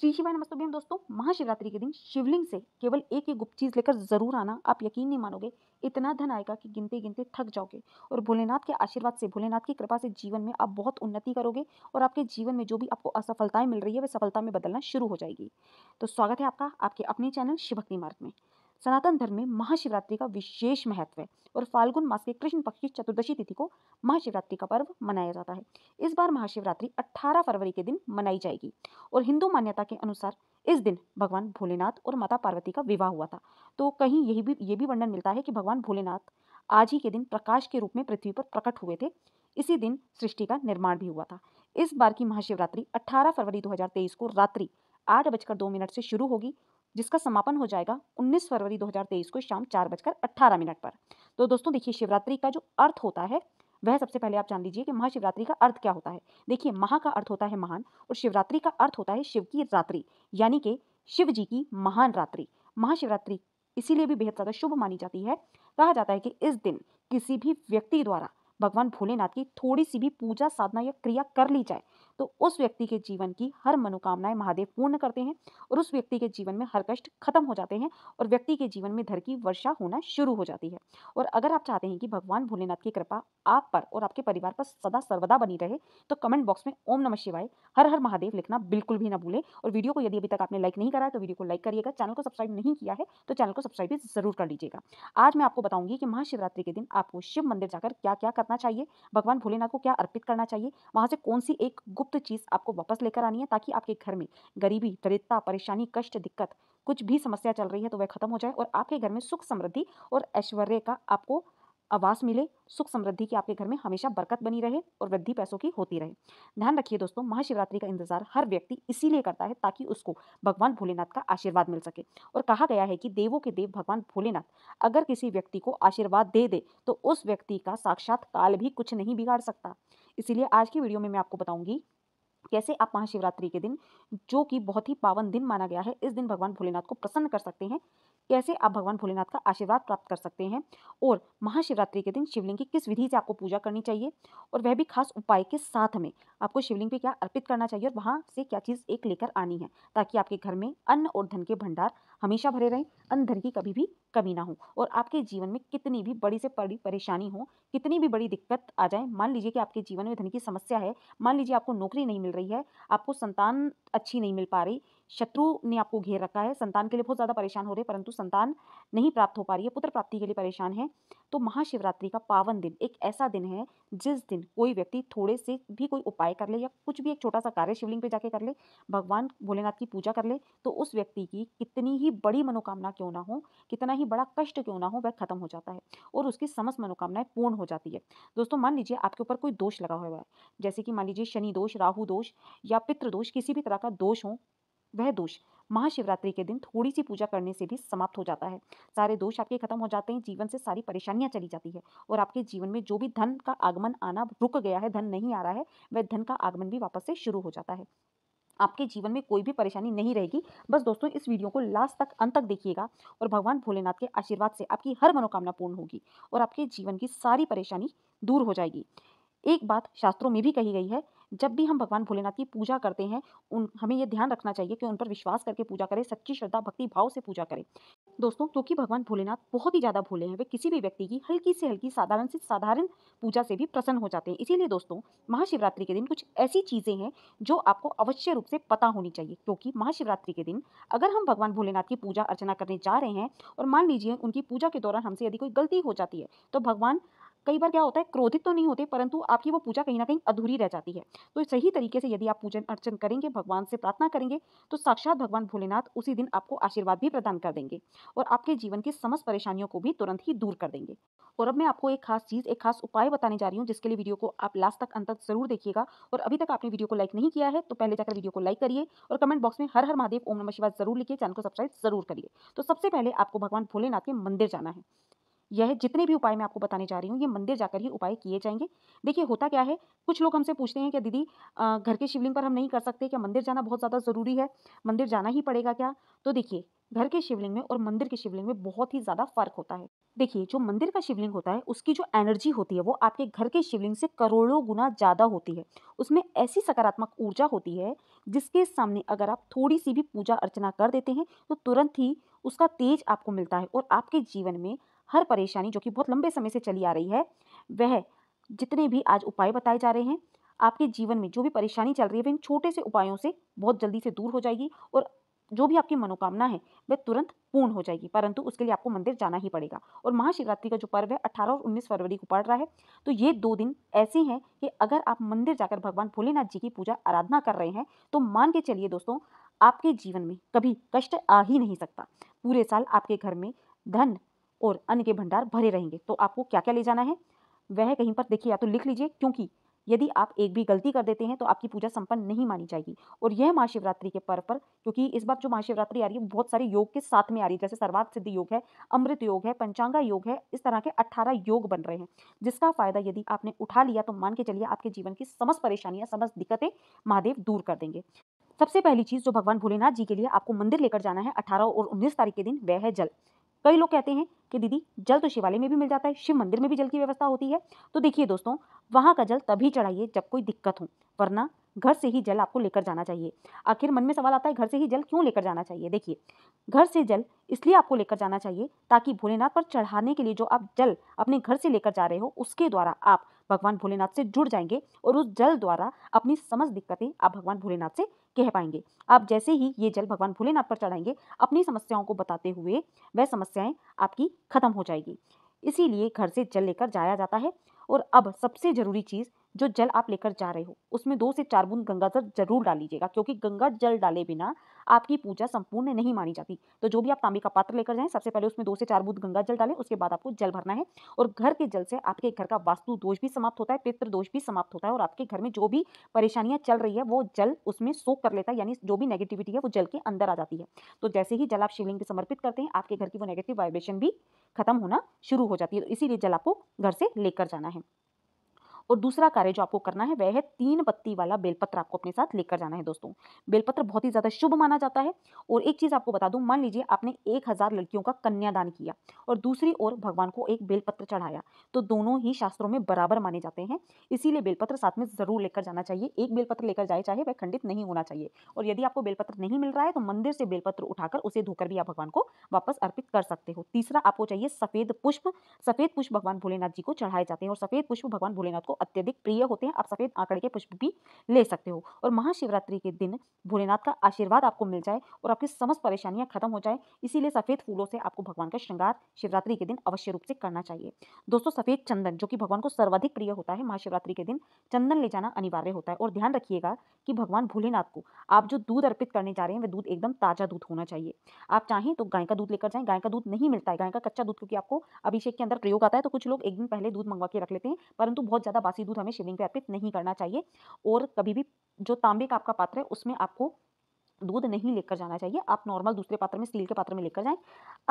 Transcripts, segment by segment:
श्री शिवाय नमस्तुभ्यम दोस्तों महाशिवरात्रि के दिन शिवलिंग से केवल एक ही गुप्त चीज़ लेकर ज़रूर आना आप यकीन नहीं मानोगे इतना धन आएगा कि गिनते गिनते थक जाओगे और भोलेनाथ के आशीर्वाद से भोलेनाथ की कृपा से जीवन में आप बहुत उन्नति करोगे और आपके जीवन में जो भी आपको असफलताएं मिल रही है वह सफलता में बदलना शुरू हो जाएगी तो स्वागत है आपका आपके अपने चैनल शिवभक्ति मार्ग में सनातन धर्म में महाशिवरात्रि का विशेष महत्व है और फाल्गुन मास के कृष्ण पक्ष की चतुर्दशी तिथि को महाशिवरात्रि का पर्व मनाया जाता है इस बार महाशिवरात्रि 18 फरवरी के दिन मनाई जाएगी और हिंदू मान्यता के अनुसार इस दिन भगवान भोलेनाथ और माता पार्वती का विवाह हुआ था तो कहीं यही भी ये भी वर्णन मिलता है कि भगवान भोलेनाथ आज ही के दिन प्रकाश के रूप में पृथ्वी पर प्रकट हुए थे इसी दिन सृष्टि का निर्माण भी हुआ था इस बार की महाशिवरात्रि 18 फरवरी 2023 को रात्रि आठ बजकर दो मिनट से शुरू होगी जिसका समापन हो जाएगा 19 फरवरी 2023 को शाम चार बजकर अट्ठारह मिनट पर तो दोस्तों देखिए शिवरात्रि का जो अर्थ होता है वह सबसे पहले आप जान लीजिए कि महाशिवरात्रि का अर्थ क्या होता है देखिए महा का अर्थ होता है महान और शिवरात्रि का अर्थ होता है शिव की रात्रि यानी कि शिव जी की महान रात्रि महाशिवरात्रि इसीलिए भी बेहद ज़्यादा शुभ मानी जाती है कहा जाता है कि इस दिन किसी भी व्यक्ति द्वारा भगवान भोलेनाथ की थोड़ी सी भी पूजा साधना या क्रिया कर ली जाए तो उस व्यक्ति के जीवन की हर मनोकामनाएं महादेव पूर्ण करते हैं और उस व्यक्ति के जीवन में हर कष्ट खत्म हो जाते हैं और व्यक्ति के जीवन में धर की वर्षा होना शुरू हो जाती है और अगर आप चाहते हैं कि भगवान भोलेनाथ की कृपा आप पर और आपके परिवार पर सदा सर्वदा बनी रहे तो कमेंट बॉक्स में ओम नमः शिवाय हर हर महादेव लिखना बिल्कुल भी ना भूलें और वीडियो को यदि अभी तक आपने लाइक नहीं करा है तो वीडियो को लाइक करिएगा चैनल को सब्सक्राइब नहीं किया है तो चैनल को सब्सक्राइब भी जरूर कर लीजिएगा आज मैं आपको बताऊंगी कि महाशिवरात्रि के दिन आपको शिव मंदिर जाकर क्या क्या करना चाहिए भगवान भोलेनाथ को क्या अर्पित करना चाहिए वहां से कौन सी एक गुप्त उक्त चीज़ आपको वापस लेकर आनी है ताकि आपके घर में गरीबी दरिद्रता परेशानी कष्ट दिक्कत कुछ भी समस्या चल रही है तो वह खत्म हो जाए और आपके घर में सुख समृद्धि और ऐश्वर्य का आपको आवास मिले सुख समृद्धि की आपके घर में हमेशा बरकत बनी रहे और वृद्धि पैसों की होती रहे ध्यान रखिए दोस्तों महाशिवरात्रि का इंतजार हर व्यक्ति इसीलिए करता है ताकि उसको भगवान भोलेनाथ का आशीर्वाद मिल सके और कहा गया है कि देवों के देव भगवान भोलेनाथ अगर किसी व्यक्ति को आशीर्वाद दे दे तो उस व्यक्ति का साक्षात काल भी कुछ नहीं बिगाड़ सकता इसीलिए आज की वीडियो में मैं आपको बताऊंगी कैसे आप महाशिवरात्रि के दिन जो कि बहुत ही पावन दिन माना गया है इस दिन भगवान भोलेनाथ को प्रसन्न कर सकते हैं कैसे आप भगवान भोलेनाथ का आशीर्वाद प्राप्त कर सकते हैं और महाशिवरात्रि के दिन शिवलिंग की किस विधि से आपको पूजा करनी चाहिए और वह भी खास उपाय के साथ में आपको शिवलिंग पे क्या अर्पित करना चाहिए और वहाँ से क्या चीज़ एक लेकर आनी है ताकि आपके घर में अन्न और धन के भंडार हमेशा भरे रहें अंदर की कभी भी कमी ना हो और आपके जीवन में कितनी भी बड़ी से बड़ी परेशानी हो कितनी भी बड़ी दिक्कत आ जाए मान लीजिए कि आपके जीवन में धन की समस्या है मान लीजिए आपको नौकरी नहीं मिल रही है आपको संतान अच्छी नहीं मिल पा रही शत्रु ने आपको घेर रखा है संतान के लिए बहुत ज़्यादा परेशान हो रहे हैं परंतु संतान नहीं प्राप्त हो पा रही है पुत्र प्राप्ति के लिए परेशान है तो महाशिवरात्रि का पावन दिन एक ऐसा दिन है जिस दिन कोई व्यक्ति थोड़े से भी कोई उपाय कर ले या कुछ भी एक छोटा सा कार्य शिवलिंग पे जाके कर ले भगवान भोलेनाथ की पूजा कर ले तो उस व्यक्ति की कितनी ही बड़ी मनोकामना क्यों ना हो कितना ही बड़ा कष्ट क्यों ना हो वह खत्म हो जाता है और उसकी समस्त मनोकामनाएं पूर्ण हो जाती है दोस्तों मान लीजिए आपके ऊपर कोई दोष लगा हुआ है जैसे कि मान लीजिए शनि दोष राहु दोष या पितृदोष किसी भी तरह का दोष हो वह दोष महाशिवरात्रि के दिन थोड़ी सी पूजा करने से भी समाप्त हो जाता है सारे दोष आपके खत्म हो जाते हैं जीवन से सारी परेशानियां चली जाती है और आपके जीवन में जो भी धन का आगमन आना रुक गया है धन नहीं आ रहा है वह धन का आगमन भी वापस से शुरू हो जाता है आपके जीवन में कोई भी परेशानी नहीं रहेगी बस दोस्तों इस वीडियो को लास्ट तक अंत तक देखिएगा और भगवान भोलेनाथ के आशीर्वाद से आपकी हर मनोकामना पूर्ण होगी और आपके जीवन की सारी परेशानी दूर हो जाएगी एक बात शास्त्रों में भी कही गई है जब भी हम भगवान भोलेनाथ की पूजा करते हैं उन हमें यह ध्यान रखना चाहिए कि उन पर विश्वास करके पूजा करें सच्ची श्रद्धा भक्ति भाव से पूजा करें दोस्तों क्योंकि भगवान भोलेनाथ बहुत ही ज़्यादा भोले हैं वे किसी भी व्यक्ति की हल्की से हल्की साधारण से साधारण पूजा से भी प्रसन्न हो जाते हैं इसीलिए दोस्तों महाशिवरात्रि के दिन कुछ ऐसी चीज़ें हैं जो आपको अवश्य रूप से पता होनी चाहिए क्योंकि महाशिवरात्रि के दिन अगर हम भगवान भोलेनाथ की पूजा अर्चना करने जा रहे हैं और मान लीजिए उनकी पूजा के दौरान हमसे यदि कोई गलती हो जाती है तो भगवान कई बार क्या होता है क्रोधित तो नहीं होते परंतु आपकी वो पूजा कहीं ना कहीं अधूरी रह जाती है तो सही तरीके से यदि आप पूजन अर्चन करेंगे भगवान से प्रार्थना करेंगे तो साक्षात भगवान भोलेनाथ उसी दिन आपको आशीर्वाद भी प्रदान कर देंगे और आपके जीवन की समस्त परेशानियों को भी तुरंत ही दूर कर देंगे और अब मैं आपको एक खास चीज़ एक खास उपाय बताने जा रही हूँ जिसके लिए वीडियो को आप लास्ट तक अंत तक जरूर देखिएगा और अभी तक आपने वीडियो को लाइक नहीं किया है तो पहले जाकर वीडियो को लाइक करिए और कमेंट बॉक्स में हर हर महादेव ओम नमः शिवाय जरूर लिखिए चैनल को सब्सक्राइब जरूर करिए तो सबसे पहले आपको भगवान भोलेनाथ के मंदिर जाना है यह जितने भी उपाय मैं आपको बताने जा रही हूँ ये मंदिर जाकर ही उपाय किए जाएंगे देखिए होता क्या है कुछ लोग हमसे पूछते हैं कि दीदी घर के शिवलिंग पर हम नहीं कर सकते क्या मंदिर जाना बहुत ज़्यादा ज़रूरी है मंदिर जाना ही पड़ेगा क्या तो देखिए घर के शिवलिंग में और मंदिर के शिवलिंग में बहुत ही ज़्यादा फर्क होता है देखिए जो मंदिर का शिवलिंग होता है उसकी जो एनर्जी होती है वो आपके घर के शिवलिंग से करोड़ों गुना ज़्यादा होती है उसमें ऐसी सकारात्मक ऊर्जा होती है जिसके सामने अगर आप थोड़ी सी भी पूजा अर्चना कर देते हैं तो तुरंत ही उसका तेज आपको मिलता है और आपके जीवन में हर परेशानी जो कि बहुत लंबे समय से चली आ रही है वह जितने भी आज उपाय बताए जा रहे हैं आपके जीवन में जो भी परेशानी चल रही है वह इन छोटे से उपायों से बहुत जल्दी से दूर हो जाएगी और जो भी आपकी मनोकामना है वह तुरंत पूर्ण हो जाएगी परंतु उसके लिए आपको मंदिर जाना ही पड़ेगा और महाशिवरात्रि का जो पर्व है 18 और 19 फरवरी को पड़ रहा है तो ये दो दिन ऐसे हैं कि अगर आप मंदिर जाकर भगवान भोलेनाथ जी की पूजा आराधना कर रहे हैं तो मान के चलिए दोस्तों आपके जीवन में कभी कष्ट आ ही नहीं सकता पूरे साल आपके घर में धन और अन्न के भंडार भरे रहेंगे तो आपको क्या क्या ले जाना है वह कहीं पर देखिए या तो लिख लीजिए क्योंकि यदि आप एक भी गलती कर देते हैं तो आपकी पूजा संपन्न नहीं मानी जाएगी और यह महाशिवरात्रि के पर्व पर क्योंकि इस बार जो महाशिवरात्रि आ रही है बहुत सारे योग के साथ में आ रही है जैसे सर्वार्थ सिद्धि योग है अमृत योग है पंचांगा योग है इस तरह के अट्ठारह योग बन रहे हैं जिसका फायदा यदि आपने उठा लिया तो मान के चलिए आपके जीवन की समस्त परेशानियां समस्त दिक्कतें महादेव दूर कर देंगे सबसे पहली चीज़ जो भगवान भोलेनाथ जी के लिए आपको मंदिर लेकर जाना है अठारह और उन्नीस तारीख के दिन वह है जल कई लोग कहते हैं कि दीदी जल तो शिवालय में भी मिल जाता है शिव मंदिर में भी जल की व्यवस्था होती है तो देखिए दोस्तों वहाँ का जल तभी चढ़ाइए जब कोई दिक्कत हो वरना घर से ही जल आपको लेकर जाना चाहिए आखिर मन में सवाल आता है घर से ही जल क्यों लेकर जाना चाहिए देखिए घर से जल इसलिए आपको लेकर जाना चाहिए ताकि भोलेनाथ पर चढ़ाने के लिए जो आप जल अपने घर से लेकर जा रहे हो उसके द्वारा आप भगवान भोलेनाथ से जुड़ जाएंगे और उस जल द्वारा अपनी समस्त दिक्कतें आप भगवान भोलेनाथ से कह पाएंगे आप जैसे ही ये जल भगवान भोलेनाथ पर चढ़ाएंगे अपनी समस्याओं को बताते हुए वह समस्याएं आपकी खत्म हो जाएगी इसीलिए घर से जल लेकर जाया जाता है और अब सबसे ज़रूरी चीज़ जो जल आप लेकर जा रहे हो उसमें दो से चार बूंद गंगा जल जरूर डाल लीजिएगा क्योंकि गंगा जल डाले बिना आपकी पूजा संपूर्ण नहीं मानी जाती तो जो भी आप तांबे का पात्र लेकर जाएं सबसे पहले उसमें दो से चार बूंद गंगा जल डालें उसके बाद आपको जल भरना है और घर के जल से आपके घर का वास्तु दोष भी समाप्त होता है पितृ दोष भी समाप्त होता है और आपके घर में जो भी परेशानियां चल रही है वो जल उसमें सोख कर लेता है यानी जो भी नेगेटिविटी है वो जल के अंदर आ जाती है तो जैसे ही जल आप शिवलिंग समर्पित करते हैं आपके घर की वो नेगेटिव वाइब्रेशन भी खत्म होना शुरू हो जाती है तो इसीलिए जल आपको घर से लेकर जाना है और दूसरा कार्य जो आपको करना है वह है तीन पत्ती वाला बेलपत्र आपको अपने साथ लेकर जाना है दोस्तों बेलपत्र बहुत ही ज़्यादा शुभ माना जाता है और एक चीज़ आपको बता दूं मान लीजिए आपने एक हज़ार लड़कियों का कन्यादान किया और दूसरी ओर भगवान को एक बेलपत्र चढ़ाया तो दोनों ही शास्त्रों में बराबर माने जाते हैं इसीलिए बेलपत्र साथ में ज़रूर लेकर जाना चाहिए एक बेलपत्र लेकर जाए चाहे वह खंडित नहीं होना चाहिए और यदि आपको बेलपत्र नहीं मिल रहा है तो मंदिर से बेलपत्र उठाकर उसे धोकर भी आप भगवान को वापस अर्पित कर सकते हो तीसरा आपको चाहिए सफ़ेद पुष्प सफ़ेद पुष्प भगवान भोलेनाथ जी को चढ़ाए जाते हैं और सफ़ेद पुष्प भगवान भोलेनाथ को अत्यधिक प्रिय होते हैं आप सफ़ेद आंकड़े के पुष्प भी ले सकते हो और महाशिवरात्रि के दिन भोलेनाथ का आशीर्वाद आपको मिल जाए और आपकी समस्त परेशानियां खत्म हो जाए इसीलिए सफ़ेद फूलों से आपको भगवान का श्रृंगार शिवरात्रि के दिन अवश्य रूप से करना चाहिए दोस्तों सफ़ेद चंदन जो कि भगवान को सर्वाधिक प्रिय होता है महाशिवरात्रि के दिन चंदन ले जाना अनिवार्य होता है और ध्यान रखिएगा कि भगवान भोलेनाथ को आप जो दूध अर्पित करने जा रहे हैं वह दूध एकदम ताज़ा दूध होना चाहिए आप चाहें तो गाय का दूध लेकर जाए गाय का दूध नहीं मिलता है गाय का कच्चा दूध क्योंकि आपको अभिषेक के अंदर प्रयोग आता है तो कुछ लोग एक दिन पहले दूध मंगवा के रख लेते हैं परंतु बहुत ज़्यादा का बासी दूध हमें शिवलिंग पे अर्पित नहीं करना चाहिए और कभी भी जो तांबे का आपका पात्र है उसमें आपको दूध नहीं लेकर जाना चाहिए आप नॉर्मल दूसरे पात्र में स्टील के पात्र में लेकर जाएं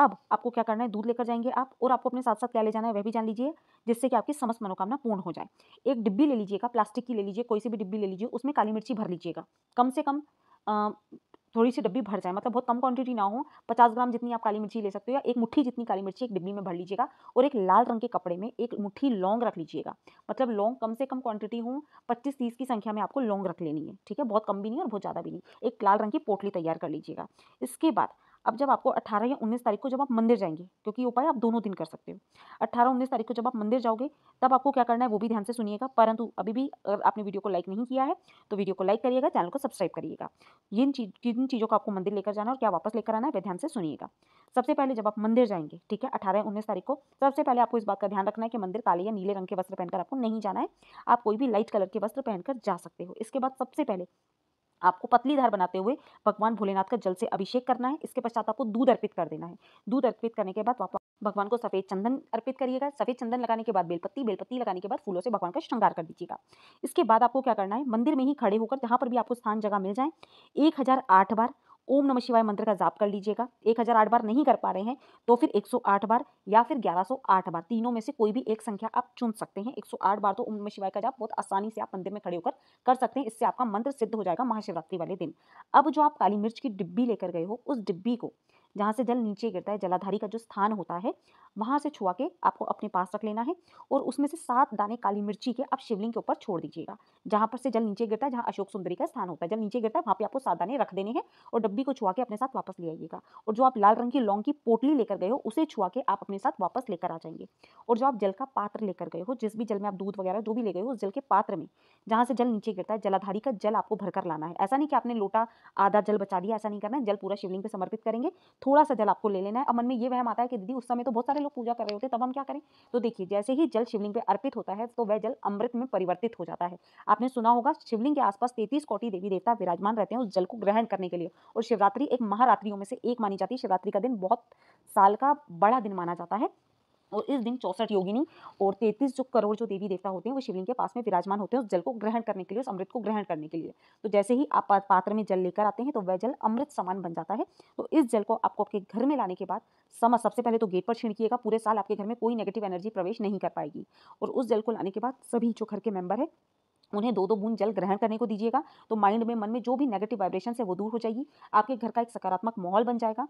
अब आपको क्या करना है दूध लेकर जाएंगे आप और आपको अपने साथ साथ क्या ले जाना है वह भी जान लीजिए जिससे कि आपकी समस्त मनोकामना पूर्ण हो जाए एक डिब्बी ले लीजिएगा प्लास्टिक की ले लीजिए कोई सी भी डिब्बी ले लीजिए उसमें काली मिर्ची भर लीजिएगा कम से कम थोड़ी सी डब्बी भर जाए मतलब बहुत कम क्वांटिटी ना हो पचास ग्राम जितनी आप काली मिर्ची ले सकते हो या एक मुट्ठी जितनी काली मिर्ची एक डिब्बी में भर लीजिएगा और एक लाल रंग के कपड़े में एक मुट्ठी लौंग रख लीजिएगा मतलब लौंग कम से कम क्वांटिटी हो पच्चीस तीस की संख्या में आपको लौंग रख लेनी है ठीक है बहुत कम भी नहीं और बहुत ज़्यादा भी नहीं एक लाल रंग की पोटली तैयार कर लीजिएगा इसके बाद अब जब आपको 18 या 19 तारीख को जब आप मंदिर जाएंगे क्योंकि उपाय आप दोनों दिन कर सकते हो 18 19 तारीख को जब आप मंदिर जाओगे तब आपको क्या करना है वो भी ध्यान से सुनिएगा परंतु अभी भी अगर आपने वीडियो को लाइक नहीं किया है तो वीडियो को लाइक करिएगा चैनल को सब्सक्राइब करिएगा इन चीज जिन चीज़ों को आपको मंदिर लेकर जाना और क्या वापस लेकर आना है वह ध्यान से सुनिएगा सबसे पहले जब आप मंदिर जाएंगे ठीक है अठारह उन्नीस तारीख को सबसे पहले आपको इस बात का ध्यान रखना है कि मंदिर काले या नीले रंग के वस्त्र पहनकर आपको नहीं जाना है आप कोई भी लाइट कलर के वस्त्र पहनकर जा सकते हो इसके बाद सबसे पहले आपको पतली धार बनाते हुए भगवान भोलेनाथ का जल से अभिषेक करना है इसके पश्चात आपको दूध अर्पित कर देना है दूध अर्पित करने के बाद वापस भगवान को सफ़ेद चंदन अर्पित करिएगा सफ़ेद चंदन लगाने के बाद बेलपत्ती बेलपत्ती लगाने के बाद फूलों से भगवान का श्रृंगार कर दीजिएगा इसके बाद आपको क्या करना है मंदिर में ही खड़े होकर जहाँ पर भी आपको स्थान जगह मिल जाए एक बार ओम नमः शिवाय मंत्र का जाप कर लीजिएगा एक हज़ार आठ बार नहीं कर पा रहे हैं तो फिर एक सौ आठ बार या फिर ग्यारह सौ आठ बार तीनों में से कोई भी एक संख्या आप चुन सकते हैं एक सौ आठ बार तो ओम नमः शिवाय का जाप बहुत आसानी से आप मंदिर में खड़े होकर कर सकते हैं इससे आपका मंत्र सिद्ध हो जाएगा महाशिवरात्रि वाले दिन अब जो आप काली मिर्च की डिब्बी लेकर गए हो उस डिब्बी को जहाँ से जल नीचे गिरता है जलाधारी का जो स्थान होता है वहाँ से छुआ के आपको अपने पास रख लेना है और उसमें से सात दाने काली मिर्ची के आप शिवलिंग के ऊपर छोड़ दीजिएगा जहाँ पर से जल नीचे गिरता है जहाँ अशोक सुंदरी का स्थान होता है जल नीचे गिरता है वहाँ पे आपको सात दाने रख देने हैं और डब्बी को छुआ के अपने साथ वापस ले आइएगा और जो आप लाल रंग की लौंग की पोटली लेकर गए हो उसे छुआ के आप अपने साथ वापस लेकर आ जाएंगे और जो आप जल का पात्र लेकर गए हो जिस भी जल में आप दूध वगैरह जो भी ले गए हो उस जल के पात्र में जहाँ से जल नीचे गिरता है जलाधारी का जल आपको भरकर लाना है ऐसा नहीं कि आपने लोटा आधा जल बचा दिया ऐसा नहीं करना है जल पूरा शिवलिंग पर समर्पित करेंगे थोड़ा सा जल आपको ले लेना है अब मन में ये वह आता है कि दीदी उस समय तो बहुत सारे लोग पूजा कर रहे होते हैं तब हम क्या करें तो देखिए जैसे ही जल शिवलिंग पे अर्पित होता है तो वह जल अमृत में परिवर्तित हो जाता है आपने सुना होगा शिवलिंग के आसपास तैतीस कोटि देवी देवता विराजमान रहते हैं उस जल को ग्रहण करने के लिए और शिवरात्रि एक महारात्रियों में से एक मानी जाती है शिवरात्रि का दिन बहुत साल का बड़ा दिन माना जाता है और इस दिन चौसठ योगिनी और तैतीस जो करोड़ जो देवी देवता होते हैं वो शिवलिंग के पास में विराजमान होते हैं उस जल को ग्रहण करने के लिए उस अमृत को ग्रहण करने के लिए तो जैसे ही आप पात्र में जल लेकर आते हैं तो वह जल अमृत समान बन जाता है तो इस जल को आपको आपके घर में लाने के बाद समझ सबसे पहले तो गेट पर छिड़किएगा पूरे साल आपके घर में कोई नेगेटिव एनर्जी प्रवेश नहीं कर पाएगी और उस जल को लाने के बाद सभी जो घर के मेंबर है उन्हें दो दो बूंद जल ग्रहण करने को दीजिएगा तो माइंड में मन में जो भी नेगेटिव वाइब्रेशन है वो दूर हो जाएगी आपके घर का एक सकारात्मक माहौल बन जाएगा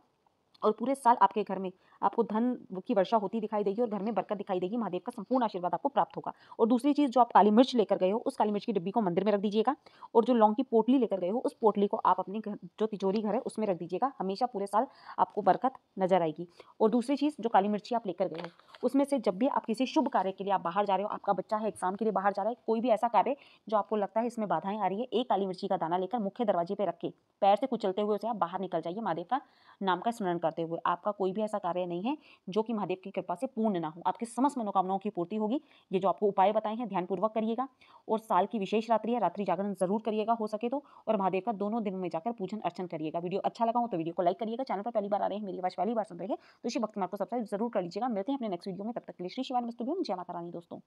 और पूरे साल आपके घर में आपको धन की वर्षा होती दिखाई देगी और घर में बरकत दिखाई देगी महादेव का संपूर्ण आशीर्वाद आपको प्राप्त होगा और दूसरी चीज़ जो आप काली मिर्च लेकर गए हो उस काली मिर्च की डिब्बी को मंदिर में रख दीजिएगा और जो लौंग की पोटली लेकर गए हो उस पोटली को आप अपने घर जो तिजोरी घर है उसमें रख दीजिएगा हमेशा पूरे साल आपको बरकत नजर आएगी और दूसरी चीज़ जो काली मिर्ची आप लेकर गए हो उसमें से जब भी आप किसी शुभ कार्य के लिए आप बाहर जा रहे हो आपका बच्चा है एग्जाम के लिए बाहर जा रहा है कोई भी ऐसा कार्य जो आपको लगता है इसमें बाधाएं आ रही है एक काली मिर्ची का दाना लेकर मुख्य दरवाजे पर रख के पैर से कुचलते हुए उसे आप बाहर निकल जाइए महादेव का नाम का स्मरण कर करते हुए आपका कोई भी ऐसा कार्य नहीं है जो कि महादेव की कृपा से पूर्ण ना हो आपकी समस्त मनोकामनाओं की पूर्ति होगी ये जो आपको उपाय बताए हैं ध्यानपूर्वक करिएगा और साल की विशेष रात्रि है रात्रि जागरण जरूर करिएगा हो सके तो और महादेव का दोनों दिनों में जाकर पूजन अर्चन करिएगा वीडियो अच्छा लगा हो तो वीडियो को लाइक करिएगा चैनल पर पहली बार आ रहे हैं मेरी आवाज पहली बार सुन रहे हैं तो श्री भक्त को सब्सक्राइब जरूर कर लीजिएगा मिलते हैं अपने नेक्स्ट वीडियो में तब तक के लिए श्री शिवान मस्तुभ जय माता रानी दोस्तों